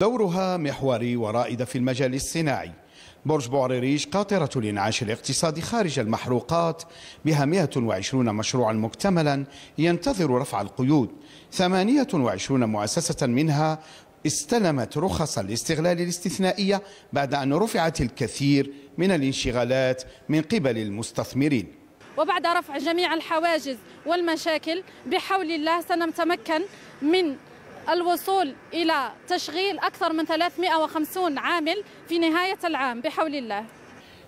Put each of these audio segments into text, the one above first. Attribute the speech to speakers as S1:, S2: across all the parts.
S1: دورها محوري ورائد في المجال الصناعي برج بوعريريش قاطرة لإنعاش الاقتصاد خارج المحروقات بها 120 مشروعا مكتملا ينتظر رفع القيود 28 مؤسسة منها استلمت رخص الاستغلال الاستثنائية بعد أن رفعت الكثير من الانشغالات من قبل المستثمرين
S2: وبعد رفع جميع الحواجز والمشاكل بحول الله سنتمكن من الوصول إلى تشغيل أكثر من 350 عامل في نهاية العام بحول الله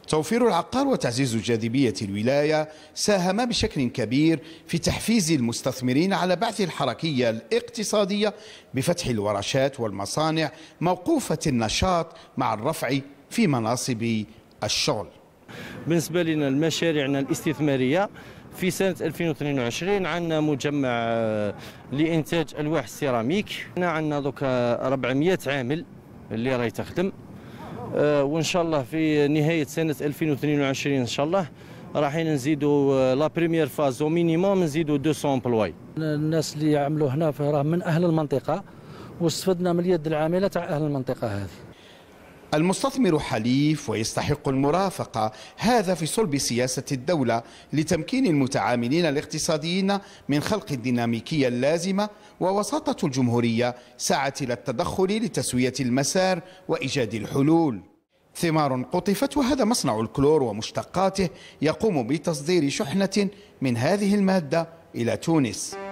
S1: توفير العقار وتعزيز جاذبية الولاية ساهم بشكل كبير في تحفيز المستثمرين على بعث الحركية الاقتصادية بفتح الورشات والمصانع موقوفة النشاط مع الرفع في مناصب الشغل بالنسبه
S3: لنا المشاريعنا الاستثماريه في سنه 2022 عندنا مجمع آه، لانتاج الواح السيراميك هنا عندنا دوك 400 آه، عامل اللي راهي تخدم آه، وان شاء الله في نهايه سنه 2022 ان شاء الله راحين نزيدوا لا بريمير فاز او مينيموم
S1: نزيدوا 200 امبلواي
S3: الناس اللي عملوا هنا راه من اهل المنطقه واستفدنا
S1: من اليد العامله تاع اهل المنطقه هذه المستثمر حليف ويستحق المرافقة هذا في صلب سياسة الدولة لتمكين المتعاملين الاقتصاديين من خلق الديناميكية اللازمة ووساطة الجمهورية سعت إلى التدخل لتسوية المسار وإيجاد الحلول ثمار قطفت وهذا مصنع الكلور ومشتقاته يقوم بتصدير شحنة من هذه المادة إلى تونس